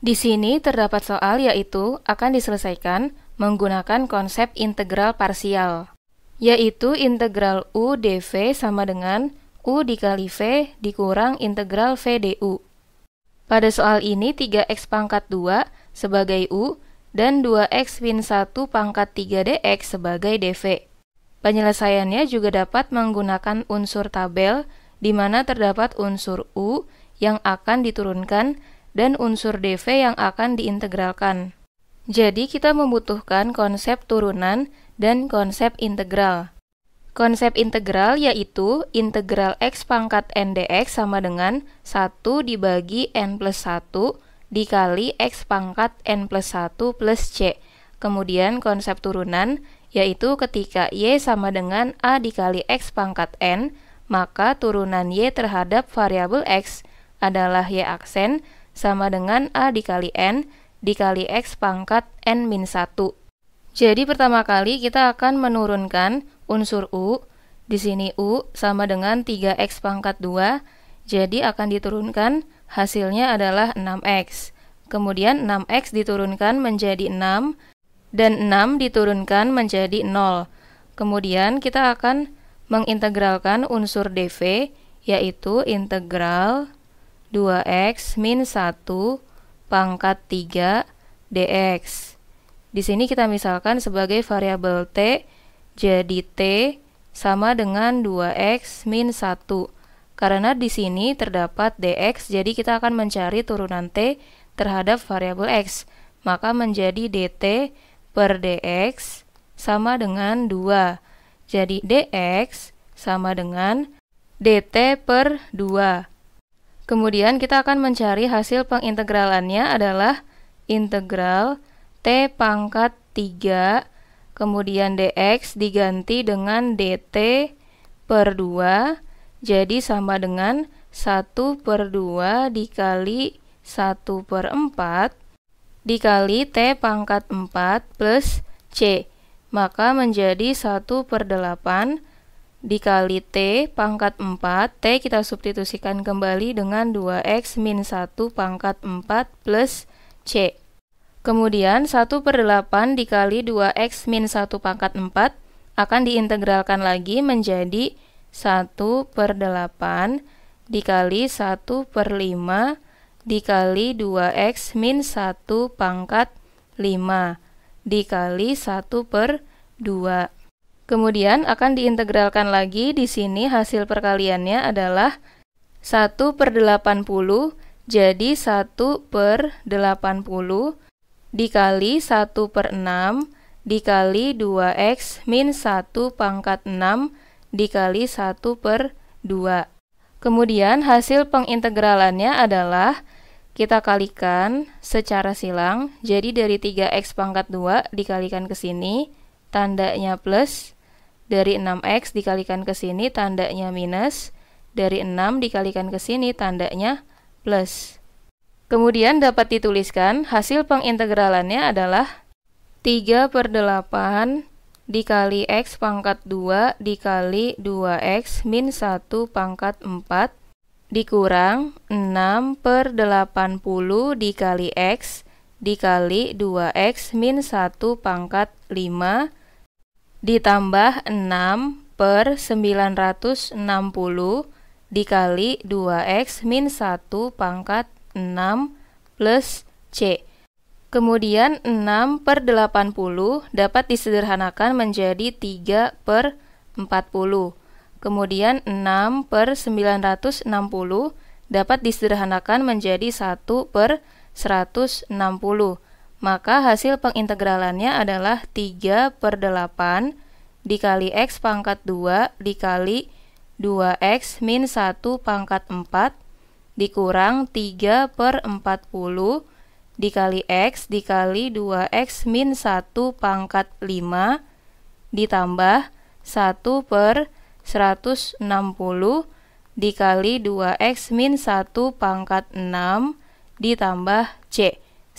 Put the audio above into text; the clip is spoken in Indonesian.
Di sini terdapat soal yaitu akan diselesaikan menggunakan konsep integral parsial, yaitu integral U dV sama dengan U dikali V dikurang integral V du. Pada soal ini 3x pangkat 2 sebagai U dan 2x min 1 pangkat 3 dx sebagai dv. Penyelesaiannya juga dapat menggunakan unsur tabel di mana terdapat unsur U yang akan diturunkan dan unsur DV yang akan diintegralkan. Jadi kita membutuhkan konsep turunan dan konsep integral. Konsep integral yaitu integral x pangkat n dx sama dengan 1 dibagi n plus 1 dikali x pangkat n plus 1 plus c. Kemudian konsep turunan yaitu ketika y sama dengan a dikali x pangkat n, maka turunan y terhadap variabel x adalah y aksen sama dengan A dikali N dikali X pangkat N min 1. Jadi pertama kali kita akan menurunkan unsur U, di sini U sama dengan 3X pangkat 2, jadi akan diturunkan hasilnya adalah 6X. Kemudian 6X diturunkan menjadi 6, dan 6 diturunkan menjadi 0. Kemudian kita akan mengintegralkan unsur dv, yaitu integral 2x min 1 pangkat 3 dx. Di sini kita misalkan sebagai variabel t, jadi t sama dengan 2x min 1. Karena di sini terdapat dx, jadi kita akan mencari turunan t terhadap variabel x. Maka menjadi dt per dx sama dengan 2. Jadi dx sama dengan dt per 2. Kemudian kita akan mencari hasil pengintegralannya adalah integral T pangkat 3 kemudian dx diganti dengan dt per 2 jadi sama dengan 1 per 2 dikali 1 per 4 dikali T pangkat 4 plus C maka menjadi 1 per 8 dikali T pangkat 4 T kita substitusikan kembali dengan 2X min 1 pangkat 4 plus C kemudian 1 per 8 dikali 2X min 1 pangkat 4 akan diintegralkan lagi menjadi 1 per 8 dikali 1 per 5 dikali 2x min 1 pangkat 5 dikali 1 per 2 Kemudian akan diintegralkan lagi di sini hasil perkaliannya adalah 1 per 80 jadi 1 per 80 dikali 1 per 6 dikali 2x min 1 pangkat 6 dikali 1 per 2. Kemudian hasil pengintegralannya adalah kita kalikan secara silang, jadi dari 3x pangkat 2 dikalikan ke sini, tandanya plus, dari 6x dikalikan ke sini tandanya minus, dari 6 dikalikan ke sini tandanya plus. Kemudian dapat dituliskan hasil pengintegralannya adalah 3 per 8 dikali X pangkat 2 dikali 2X min 1 pangkat 4 dikurang 6 per 80 dikali X dikali 2X min 1 pangkat 5 ditambah 6 per 960 dikali 2x min 1 pangkat 6 plus C. Kemudian 6 per 80 dapat disederhanakan menjadi 3 per 40. Kemudian 6 per 960 dapat disederhanakan menjadi 1 per 160 maka hasil pengintegralannya adalah 3 per 8 dikali X pangkat 2 dikali 2X min 1 pangkat 4 dikurang 3 per 40 dikali X dikali 2X min 1 pangkat 5 ditambah 1 per 160 dikali 2X min 1 pangkat 6 ditambah C